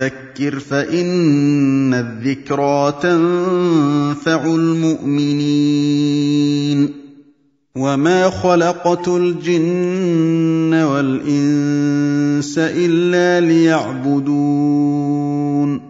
فذكر فإن الذكرى تنفع المؤمنين وما خلقت الجن والإنس إلا ليعبدون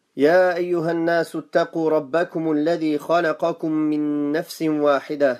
يا أيها الناس اتقوا ربكم الذي خلقكم من نفس واحدة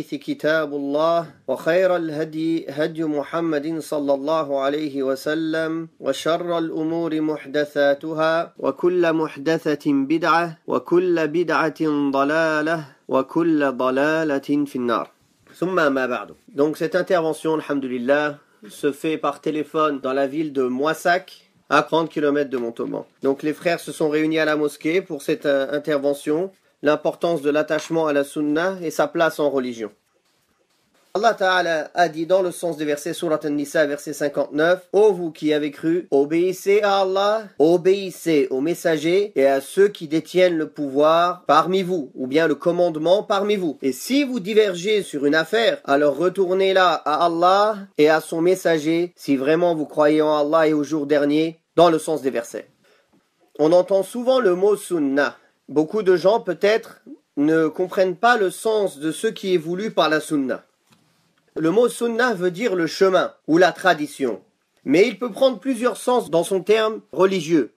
الحديث كتاب الله وخير الهدي هدي محمد صلى الله عليه وسلم وشر الأمور محدثاتها وكل محدثة بدعة وكل بدعة ضلالة وكل ضلالة في النار ثم ما بعد Donc cette intervention, alhamdulillah, se fait par téléphone dans la ville de Moissac, à 30 km de Montauban. Donc les frères se sont réunis à la mosquée pour cette intervention l'importance de l'attachement à la sunna et sa place en religion. Allah Ta'ala a dit dans le sens des versets Surat An-Nisa, verset 59, Ô vous qui avez cru, obéissez à Allah, obéissez aux messagers et à ceux qui détiennent le pouvoir parmi vous, ou bien le commandement parmi vous. Et si vous divergez sur une affaire, alors retournez-la à Allah et à son messager, si vraiment vous croyez en Allah et au jour dernier, dans le sens des versets. On entend souvent le mot sunnah ». Beaucoup de gens peut-être ne comprennent pas le sens de ce qui est voulu par la sunna. Le mot sunna veut dire le chemin ou la tradition, mais il peut prendre plusieurs sens dans son terme religieux.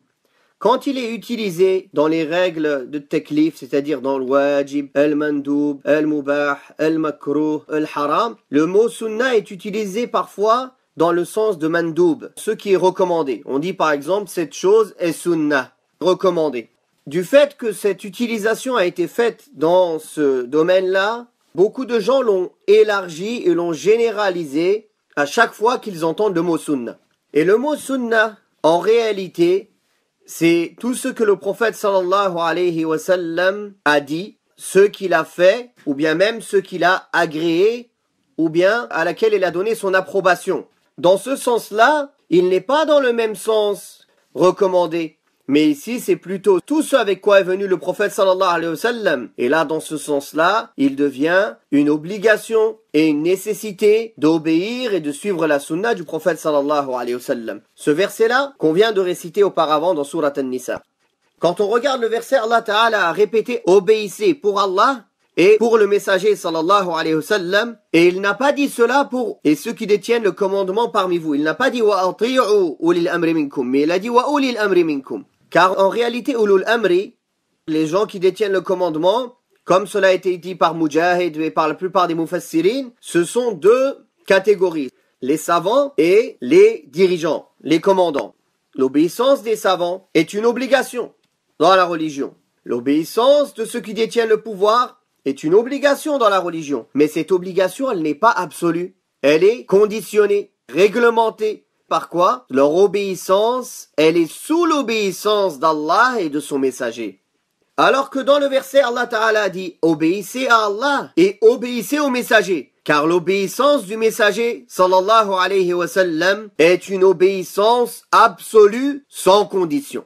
Quand il est utilisé dans les règles de teklif, c'est-à-dire dans le wajib, el mandoub el mubah el makrouh, el haram le mot sunna est utilisé parfois dans le sens de mandoub, ce qui est recommandé. On dit par exemple cette chose est sunna, recommandée du fait que cette utilisation a été faite dans ce domaine-là, beaucoup de gens l'ont élargi et l'ont généralisé à chaque fois qu'ils entendent le mot sunna. Et le mot sunna, en réalité, c'est tout ce que le prophète sallallahu alayhi wa sallam a dit, ce qu'il a fait, ou bien même ce qu'il a agréé, ou bien à laquelle il a donné son approbation. Dans ce sens-là, il n'est pas dans le même sens recommandé. Mais ici, c'est plutôt tout ce avec quoi est venu le prophète sallallahu alayhi wa sallam. Et là, dans ce sens-là, il devient une obligation et une nécessité d'obéir et de suivre la sunna du prophète sallallahu alayhi wa sallam. Ce verset-là, qu'on vient de réciter auparavant dans Surat An-Nisa. Quand on regarde le verset, Allah Ta'ala a répété « Obéissez pour Allah » et pour le messager sallallahu alayhi wa sallam, et il n'a pas dit cela pour et ceux qui détiennent le commandement parmi vous. Il n'a pas dit wa ulil amri minkum, mais il a dit wa ulil amri minkum. Car en réalité, Ulul Amri, les gens qui détiennent le commandement, comme cela a été dit par Mujahid et par la plupart des Mufassirines, ce sont deux catégories, les savants et les dirigeants, les commandants. L'obéissance des savants est une obligation dans la religion. L'obéissance de ceux qui détiennent le pouvoir est une obligation dans la religion. Mais cette obligation, elle n'est pas absolue. Elle est conditionnée, réglementée par quoi Leur obéissance, elle est sous l'obéissance d'Allah et de son messager. Alors que dans le verset, Allah Ta'ala dit Obéissez à Allah et obéissez au messager. Car l'obéissance du messager, sallallahu alayhi wa est une obéissance absolue sans condition.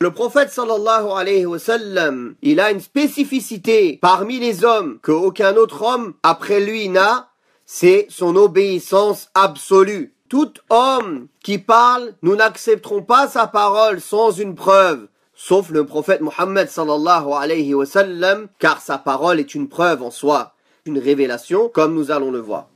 Le prophète sallallahu alayhi wa il a une spécificité parmi les hommes que aucun autre homme après lui n'a, c'est son obéissance absolue. Tout homme qui parle, nous n'accepterons pas sa parole sans une preuve, sauf le prophète Mohammed sallallahu alayhi wa sallam, car sa parole est une preuve en soi, une révélation, comme nous allons le voir.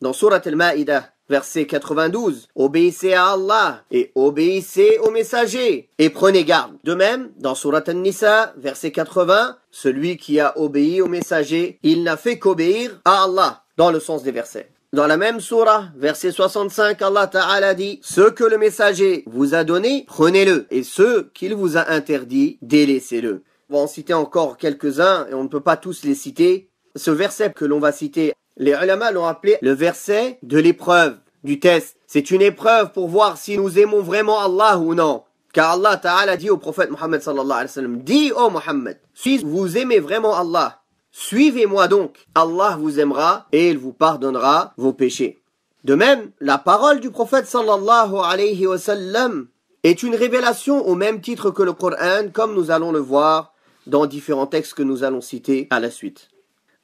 Dans Surat al-Ma'idah, verset 92, obéissez à Allah et obéissez aux messagers et prenez garde. De même, dans Surat al nisa verset 80, celui qui a obéi aux messagers, il n'a fait qu'obéir à Allah, dans le sens des versets. Dans la même surah, verset 65, Allah Ta'ala dit Ce que le messager vous a donné, prenez-le, et ce qu'il vous a interdit, délaissez-le. On va en citer encore quelques-uns, et on ne peut pas tous les citer. Ce verset que l'on va citer, les ulama l'ont appelé le verset de l'épreuve, du test. C'est une épreuve pour voir si nous aimons vraiment Allah ou non. Car Allah Ta'ala dit au prophète Muhammad sallallahu alayhi wa sallam, ô oh si vous aimez vraiment Allah, Suivez-moi donc, Allah vous aimera et il vous pardonnera vos péchés. De même, la parole du prophète sallallahu alayhi wa sallam est une révélation au même titre que le Coran, comme nous allons le voir dans différents textes que nous allons citer à la suite.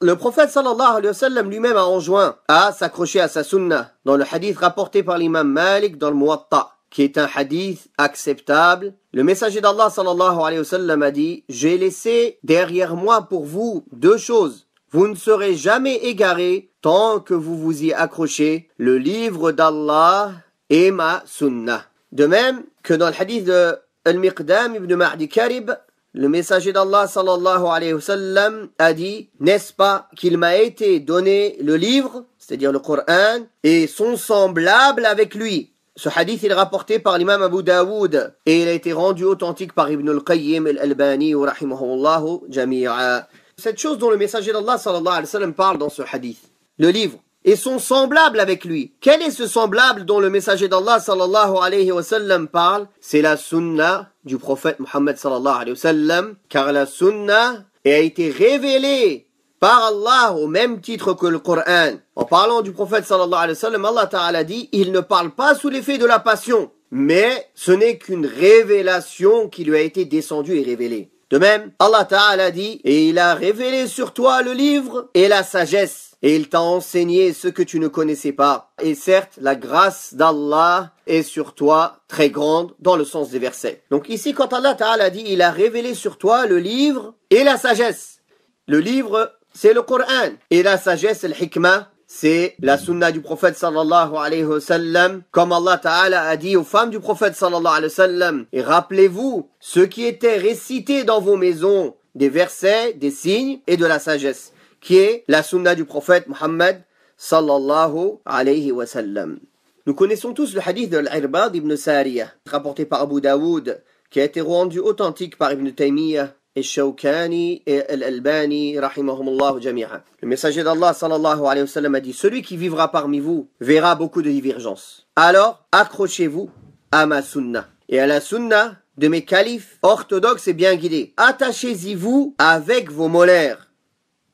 Le prophète sallallahu alayhi wa sallam lui-même a enjoint à s'accrocher à sa sunna dans le hadith rapporté par l'imam Malik dans le Muwatta qui est un hadith acceptable. Le messager d'Allah sallallahu alayhi wa sallam a dit J'ai laissé derrière moi pour vous deux choses. Vous ne serez jamais égarés tant que vous vous y accrochez, le livre d'Allah et ma sunnah. De même que dans le hadith de Al-Miqdam ibn Mahdi Karib, le messager d'Allah sallallahu alayhi wa sallam a dit N'est-ce pas qu'il m'a été donné le livre, c'est-à-dire le Coran, et son semblable avec lui ce hadith est rapporté par l'imam Abu Daoud et il a été rendu authentique par Ibn al-Qayyim al-Albani jami'a. Cette chose dont le messager d'Allah sallallahu alayhi wa sallam parle dans ce hadith, le livre, et son semblable avec lui. Quel est ce semblable dont le messager d'Allah sallallahu alayhi wa sallam parle C'est la sunna du prophète Muhammad sallallahu alayhi wa sallam, car la sunna a été révélée par Allah au même titre que le Coran. En parlant du prophète sallallahu alayhi wa sallam, Allah ta'ala dit, il ne parle pas sous l'effet de la passion, mais ce n'est qu'une révélation qui lui a été descendue et révélée. De même, Allah ta'ala dit, et il a révélé sur toi le livre et la sagesse. Et il t'a enseigné ce que tu ne connaissais pas. Et certes, la grâce d'Allah est sur toi très grande dans le sens des versets. Donc ici, quand Allah Ta'ala dit, il a révélé sur toi le livre et la sagesse. Le livre c'est le Coran. Et la sagesse, le hikmah, c'est la sunna du prophète sallallahu alayhi wa sallam, comme Allah ta'ala a dit aux femmes du prophète sallallahu alayhi wa sallam. Et rappelez-vous, ce qui était récité dans vos maisons, des versets, des signes et de la sagesse, qui est la sunna du prophète Muhammad sallallahu alayhi wa sallam. Nous connaissons tous le hadith de l'Irbad ibn Sariyah, rapporté par Abu Daoud, qui a été rendu authentique par Ibn Taymiyyah le messager d'Allah sallallahu alayhi wa sallam a dit, celui qui vivra parmi vous verra beaucoup de divergences. Alors, accrochez-vous à ma sunna. Et à la sunna de mes califes orthodoxes et bien guidés. Attachez-y vous avec vos molaires.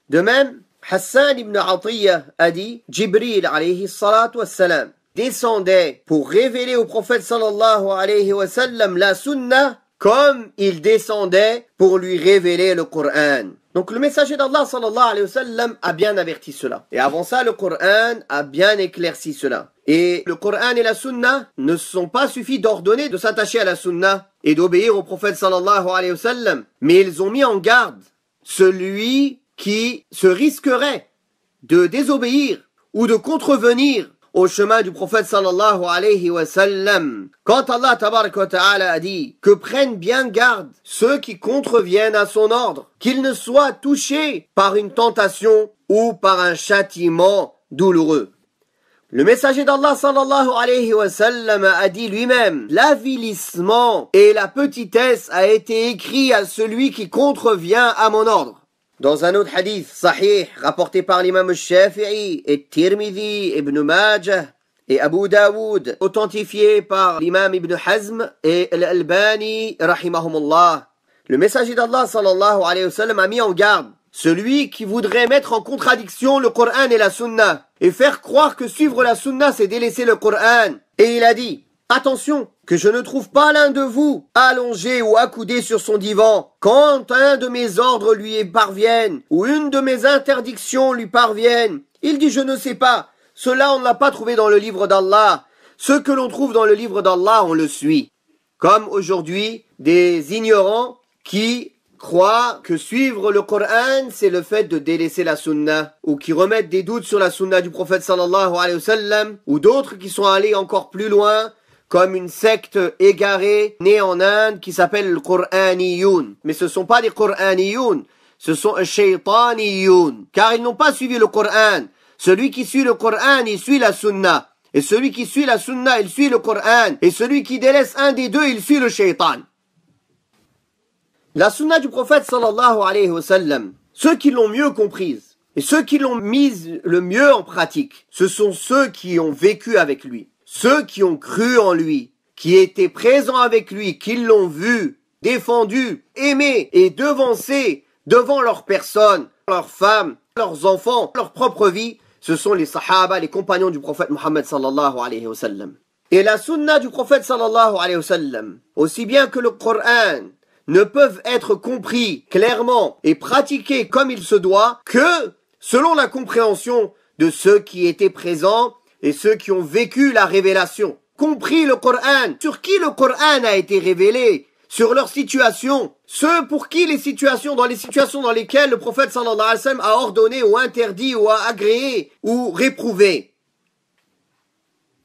De même, Hassan ibn Atiyah a dit, Jibril alayhi wa wassalam, descendait pour révéler au prophète sallallahu alayhi wa sallam la sunna comme il descendait pour lui révéler le Coran. Donc le messager d'Allah sallallahu alayhi wa sallam a bien averti cela. Et avant ça, le Coran a bien éclairci cela. Et le Coran et la Sunna ne sont pas suffis d'ordonner de s'attacher à la Sunna et d'obéir au prophète sallallahu alayhi wa sallam. Mais ils ont mis en garde celui qui se risquerait de désobéir ou de contrevenir au chemin du prophète sallallahu alayhi wa sallam. Quand Allah wa ta'ala a dit que prennent bien garde ceux qui contreviennent à son ordre, qu'ils ne soient touchés par une tentation ou par un châtiment douloureux. Le messager d'Allah sallallahu alayhi wa sallam a dit lui-même, l'avilissement et la petitesse a été écrit à celui qui contrevient à mon ordre. Dans un autre hadith sahih rapporté par l'imam Shafi'i et Tirmidhi, Ibn Majah et Abu Dawood, authentifié par l'imam Ibn Hazm et Al-Albani, rahimahumullah. Le messager d'Allah sallallahu alayhi wa sallam a mis en garde celui qui voudrait mettre en contradiction le Coran et la Sunna et faire croire que suivre la Sunna c'est délaisser le Coran. Et il a dit, attention, que je ne trouve pas l'un de vous allongé ou accoudé sur son divan. Quand un de mes ordres lui parvienne, ou une de mes interdictions lui parvienne, il dit je ne sais pas. Cela on ne l'a pas trouvé dans le livre d'Allah. Ce que l'on trouve dans le livre d'Allah, on le suit. Comme aujourd'hui, des ignorants qui croient que suivre le Coran, c'est le fait de délaisser la sunna, ou qui remettent des doutes sur la sunna du prophète sallallahu alayhi wa sallam, ou d'autres qui sont allés encore plus loin, comme une secte égarée née en Inde qui s'appelle le Qur'aniyun. Mais ce sont pas des Qur'aniyun, ce sont un Shaytaniyun, car ils n'ont pas suivi le Qur'an. Celui qui suit le Qur'an, il suit la Sunna. Et celui qui suit la Sunna, il suit le Qur'an. Et celui qui délaisse un des deux, il suit le Shaytan. La Sunna du prophète sallallahu alayhi wa sallam, ceux qui l'ont mieux comprise, et ceux qui l'ont mise le mieux en pratique, ce sont ceux qui ont vécu avec lui ceux qui ont cru en lui, qui étaient présents avec lui, qui l'ont vu, défendu, aimé et devancé devant leur personnes, leurs femmes, leurs enfants, leur propre vie, ce sont les sahaba, les compagnons du prophète Mohammed sallallahu alayhi wa sallam. Et la sunna du prophète sallallahu alayhi wa sallam, aussi bien que le Coran, ne peuvent être compris clairement et pratiqués comme il se doit que selon la compréhension de ceux qui étaient présents et ceux qui ont vécu la révélation, compris le Coran, sur qui le Coran a été révélé, sur leur situation, ceux pour qui les situations, dans les situations dans lesquelles le prophète sallallahu alayhi wa sallam a ordonné ou interdit ou a agréé ou réprouvé.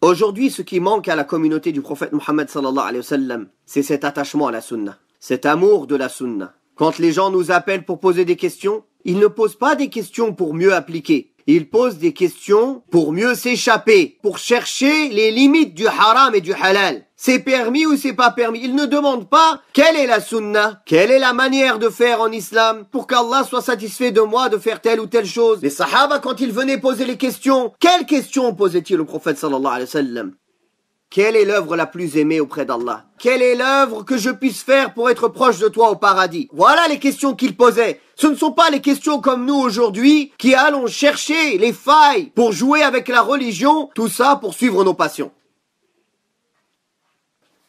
Aujourd'hui, ce qui manque à la communauté du prophète Muhammad sallallahu alayhi wa sallam, c'est cet attachement à la sunna, cet amour de la sunna. Quand les gens nous appellent pour poser des questions, ils ne posent pas des questions pour mieux appliquer il pose des questions pour mieux s'échapper, pour chercher les limites du haram et du halal. C'est permis ou c'est pas permis. Il ne demande pas quelle est la sunna, quelle est la manière de faire en islam pour qu'Allah soit satisfait de moi de faire telle ou telle chose. Les sahaba, quand ils venaient poser les questions, quelles questions posait-il au prophète sallallahu alayhi wa sallam quelle est l'œuvre la plus aimée auprès d'Allah Quelle est l'œuvre que je puisse faire pour être proche de toi au paradis Voilà les questions qu'il posait. Ce ne sont pas les questions comme nous aujourd'hui qui allons chercher les failles pour jouer avec la religion, tout ça pour suivre nos passions.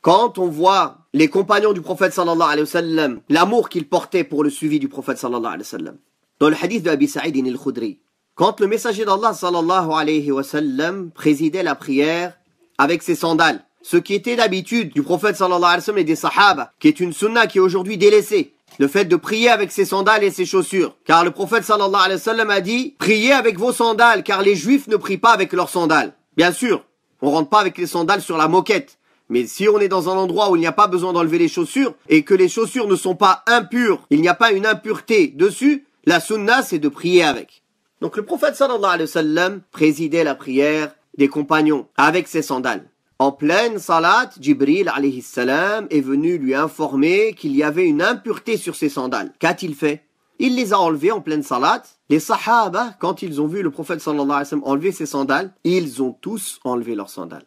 Quand on voit les compagnons du prophète sallallahu alayhi wa sallam, l'amour qu'ils portaient pour le suivi du prophète sallallahu alayhi wa sallam, dans le hadith de Abi Sa'id al-Khudri, quand le messager d'Allah sallallahu alayhi wa sallam présidait la prière, avec ses sandales. Ce qui était d'habitude du prophète sallallahu alayhi wa sallam et des sahaba, qui est une sunna qui est aujourd'hui délaissée. Le fait de prier avec ses sandales et ses chaussures. Car le prophète sallallahu alayhi wa sallam a dit, priez avec vos sandales, car les juifs ne prient pas avec leurs sandales. Bien sûr, on rentre pas avec les sandales sur la moquette. Mais si on est dans un endroit où il n'y a pas besoin d'enlever les chaussures et que les chaussures ne sont pas impures, il n'y a pas une impureté dessus, la sunna c'est de prier avec. Donc le prophète sallallahu alayhi wa sallam présidait la prière des compagnons avec ses sandales. En pleine salat, Jibril salam est venu lui informer qu'il y avait une impureté sur ses sandales. Qu'a-t-il fait Il les a enlevées en pleine salat. Les sahaba, quand ils ont vu le prophète sallallahu alayhi enlever ses sandales, ils ont tous enlevé leurs sandales.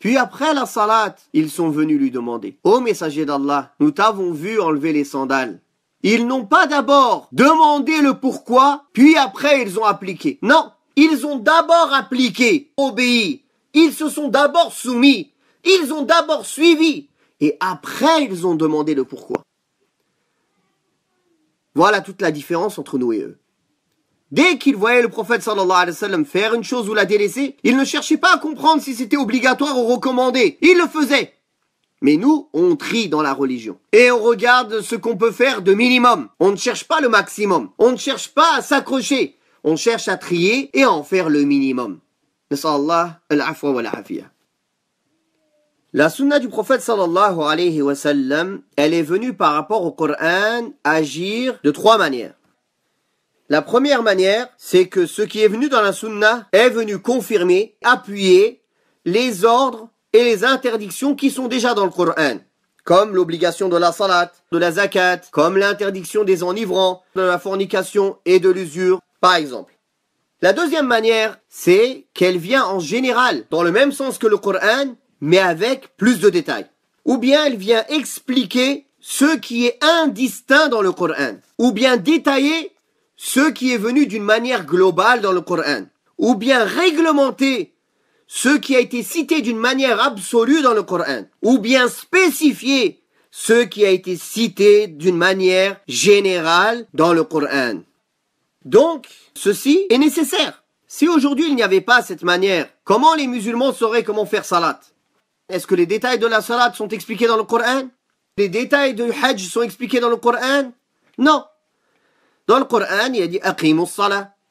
Puis après la salat, ils sont venus lui demander Ô messager d'Allah, nous t'avons vu enlever les sandales. Ils n'ont pas d'abord demandé le pourquoi, puis après ils ont appliqué. Non ils ont d'abord appliqué, obéi. Ils se sont d'abord soumis. Ils ont d'abord suivi. Et après, ils ont demandé le pourquoi. Voilà toute la différence entre nous et eux. Dès qu'ils voyaient le prophète sallallahu alayhi wa sallam faire une chose ou la délaisser, ils ne cherchaient pas à comprendre si c'était obligatoire ou recommandé. Ils le faisaient. Mais nous, on trie dans la religion. Et on regarde ce qu'on peut faire de minimum. On ne cherche pas le maximum. On ne cherche pas à s'accrocher on cherche à trier et à en faire le minimum. La sunna du prophète sallallahu alayhi wa sallam, elle est venue par rapport au Coran agir de trois manières. La première manière, c'est que ce qui est venu dans la sunna est venu confirmer, appuyer les ordres et les interdictions qui sont déjà dans le Coran comme l'obligation de la salat, de la zakat, comme l'interdiction des enivrants, de la fornication et de l'usure, par exemple. La deuxième manière, c'est qu'elle vient en général, dans le même sens que le Coran, mais avec plus de détails. Ou bien elle vient expliquer ce qui est indistinct dans le Coran. Ou bien détailler ce qui est venu d'une manière globale dans le Coran. Ou bien réglementer ce qui a été cité d'une manière absolue dans le Coran. Ou bien spécifier ce qui a été cité d'une manière générale dans le Coran. Donc, ceci est nécessaire. Si aujourd'hui il n'y avait pas cette manière, comment les musulmans sauraient comment faire salat Est-ce que les détails de la salat sont expliqués dans le Coran Les détails du hajj sont expliqués dans le Coran Non. Dans le Coran, il y a dit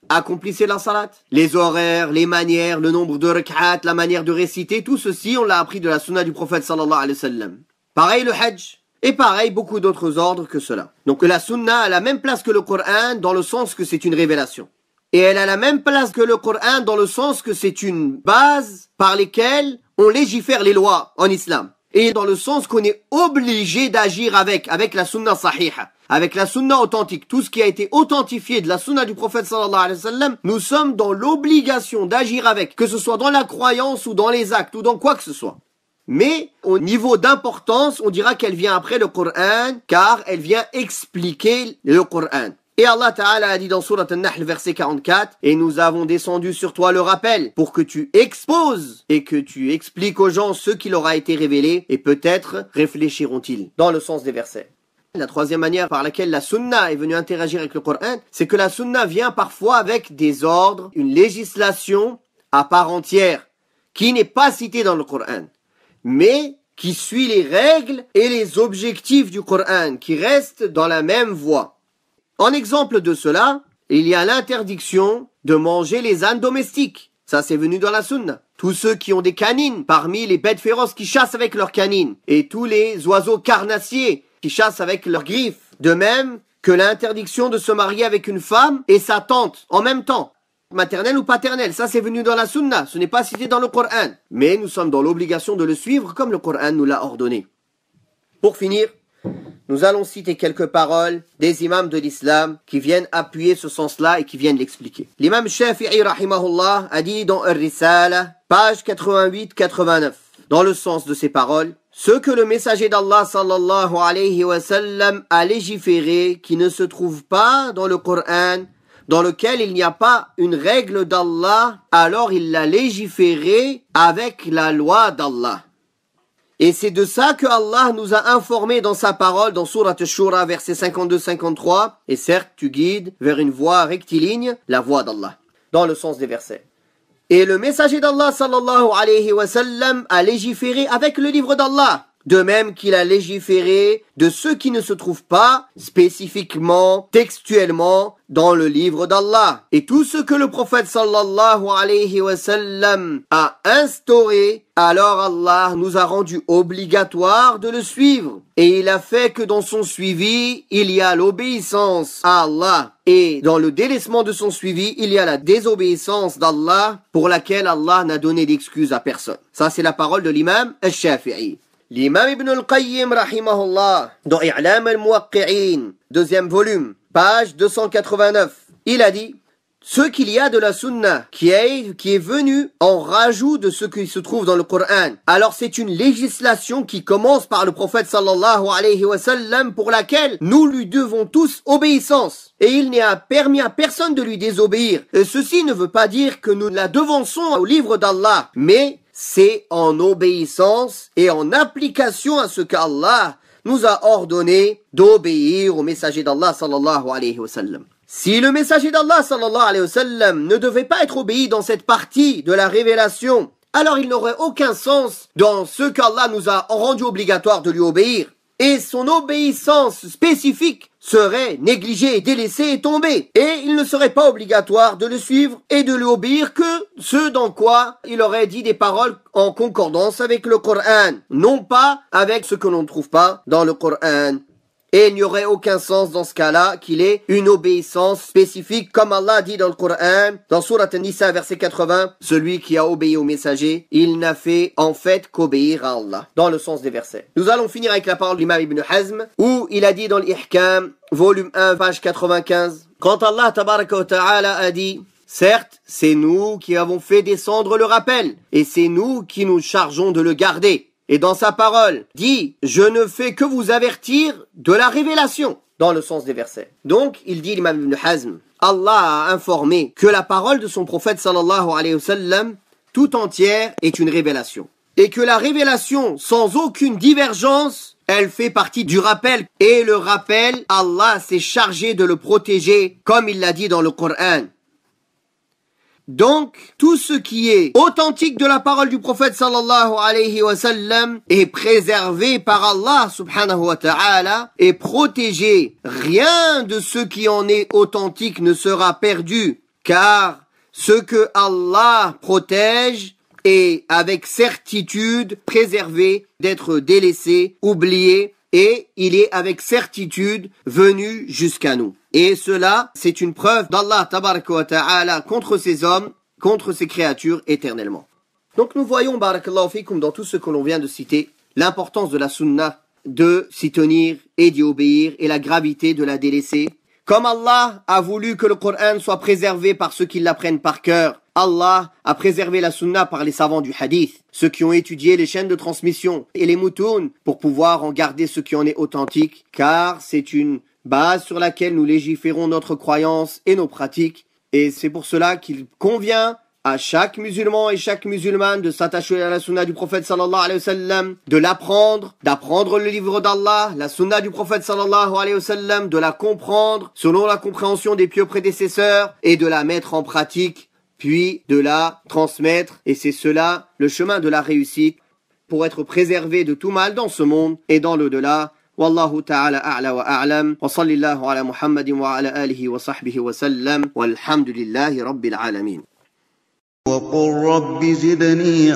Accomplissez la salat. Les horaires, les manières, le nombre de rak'at, la manière de réciter, tout ceci, on l'a appris de la sunna du prophète sallallahu alayhi wa sallam. Pareil le hajj. Et pareil, beaucoup d'autres ordres que cela. Donc la sunna a la même place que le Coran dans le sens que c'est une révélation. Et elle a la même place que le Coran dans le sens que c'est une base par lesquelles on légifère les lois en islam. Et dans le sens qu'on est obligé d'agir avec, avec la sunna sahiha, avec la sunna authentique, tout ce qui a été authentifié de la sunna du prophète sallallahu alayhi wa sallam, nous sommes dans l'obligation d'agir avec, que ce soit dans la croyance ou dans les actes ou dans quoi que ce soit. Mais au niveau d'importance, on dira qu'elle vient après le Coran, car elle vient expliquer le Coran. Et Allah Ta'ala a dit dans Surah An-Nahl verset 44 Et nous avons descendu sur toi le rappel pour que tu exposes et que tu expliques aux gens ce qui leur a été révélé et peut-être réfléchiront-ils dans le sens des versets. La troisième manière par laquelle la sunna est venue interagir avec le Coran, c'est que la sunna vient parfois avec des ordres, une législation à part entière qui n'est pas citée dans le Coran mais qui suit les règles et les objectifs du Coran, qui reste dans la même voie. En exemple de cela, il y a l'interdiction de manger les ânes domestiques. Ça, c'est venu dans la sunna. Tous ceux qui ont des canines, parmi les bêtes féroces qui chassent avec leurs canines, et tous les oiseaux carnassiers qui chassent avec leurs griffes. De même que l'interdiction de se marier avec une femme et sa tante en même temps maternelle ou paternelle. Ça, c'est venu dans la sunna. Ce n'est pas cité dans le Coran. Mais nous sommes dans l'obligation de le suivre comme le Coran nous l'a ordonné. Pour finir, nous allons citer quelques paroles des imams de l'islam qui viennent appuyer ce sens-là et qui viennent l'expliquer. L'imam Shafi'i rahimahullah a dit dans Ar-Risala, page 88-89, dans le sens de ces paroles, ce que le messager d'Allah sallallahu alayhi wa a légiféré qui ne se trouve pas dans le Coran dans lequel il n'y a pas une règle d'Allah, alors il l'a légiféré avec la loi d'Allah. Et c'est de ça que Allah nous a informé dans sa parole, dans Surat Shura, verset 52-53. Et certes, tu guides vers une voie rectiligne, la voie d'Allah, dans le sens des versets. Et le messager d'Allah sallallahu alayhi wa sallam a légiféré avec le livre d'Allah de même qu'il a légiféré de ceux qui ne se trouvent pas spécifiquement, textuellement, dans le livre d'Allah. Et tout ce que le prophète sallallahu alayhi wa sallam a instauré, alors Allah nous a rendu obligatoire de le suivre. Et il a fait que dans son suivi, il y a l'obéissance à Allah. Et dans le délaissement de son suivi, il y a la désobéissance d'Allah pour laquelle Allah n'a donné d'excuse à personne. Ça, c'est la parole de l'imam al-Shafi'i. L'imam Ibn al-Qayyim rahimahullah dans I'lam al deuxième volume, page 289, il a dit ce qu'il y a de la sunna qui est, venu en rajout de ce qui se trouve dans le Coran. Alors c'est une législation qui commence par le prophète sallallahu alayhi wa sallam pour laquelle nous lui devons tous obéissance. Et il a permis à personne de lui désobéir. Et ceci ne veut pas dire que nous la devançons au livre d'Allah, mais c'est en obéissance et en application à ce qu'Allah nous a ordonné d'obéir au messager d'Allah sallallahu alayhi wa sallam. Si le messager d'Allah sallallahu alayhi wa sallam ne devait pas être obéi dans cette partie de la révélation, alors il n'aurait aucun sens dans ce qu'Allah nous a rendu obligatoire de lui obéir. Et son obéissance spécifique serait négligé, délaissé et tombé. Et il ne serait pas obligatoire de le suivre et de lui obéir que ce dans quoi il aurait dit des paroles en concordance avec le Coran, non pas avec ce que l'on ne trouve pas dans le Coran. Et il n'y aurait aucun sens dans ce cas-là qu'il ait une obéissance spécifique, comme Allah dit dans le Coran, dans Surat Nisa, verset 80, celui qui a obéi au messager, il n'a fait en fait qu'obéir à Allah, dans le sens des versets. Nous allons finir avec la parole de l'imam Ibn Hazm, où il a dit dans l'Ihkam, volume 1, page 95, quand Allah ta'ala a dit, Certes, c'est nous qui avons fait descendre le rappel, et c'est nous qui nous chargeons de le garder et dans sa parole dit je ne fais que vous avertir de la révélation dans le sens des versets. Donc il dit l'imam Ibn Hazm Allah a informé que la parole de son prophète sallallahu alayhi wa sallam tout entière est une révélation et que la révélation sans aucune divergence elle fait partie du rappel et le rappel Allah s'est chargé de le protéger comme il l'a dit dans le Coran donc, tout ce qui est authentique de la parole du prophète sallallahu alayhi wa sallam est préservé par Allah subhanahu wa ta'ala et protégé. Rien de ce qui en est authentique ne sera perdu, car ce que Allah protège est avec certitude préservé d'être délaissé, oublié et il est avec certitude venu jusqu'à nous. Et cela, c'est une preuve d'Allah ta'ala contre ces hommes, contre ces créatures éternellement. Donc nous voyons, barakallahu fikum, dans tout ce que l'on vient de citer, l'importance de la sunna, de s'y tenir et d'y obéir, et la gravité de la délaisser. Comme Allah a voulu que le Coran soit préservé par ceux qui l'apprennent par cœur, Allah a préservé la sunna par les savants du hadith, ceux qui ont étudié les chaînes de transmission et les moutounes, pour pouvoir en garder ce qui en est authentique, car c'est une base sur laquelle nous légiférons notre croyance et nos pratiques, et c'est pour cela qu'il convient à chaque musulman et chaque musulmane de s'attacher à la sunna du prophète sallallahu alayhi wa sallam, de l'apprendre, d'apprendre le livre d'Allah, la sunna du prophète sallallahu alayhi wa sallam, de la comprendre selon la compréhension des pieux prédécesseurs et de la mettre en pratique puis de là transmettre et c'est cela le chemin de la réussite pour être préservé de tout mal dans ce monde et dans l'au-delà wallahu ta'ala a'la wa a'lam wa sallallahu ala mohammed wa ala alihi wa sahbihi wa sallam wal hamdulillahi rabbil alamin wa qur rabbi zidni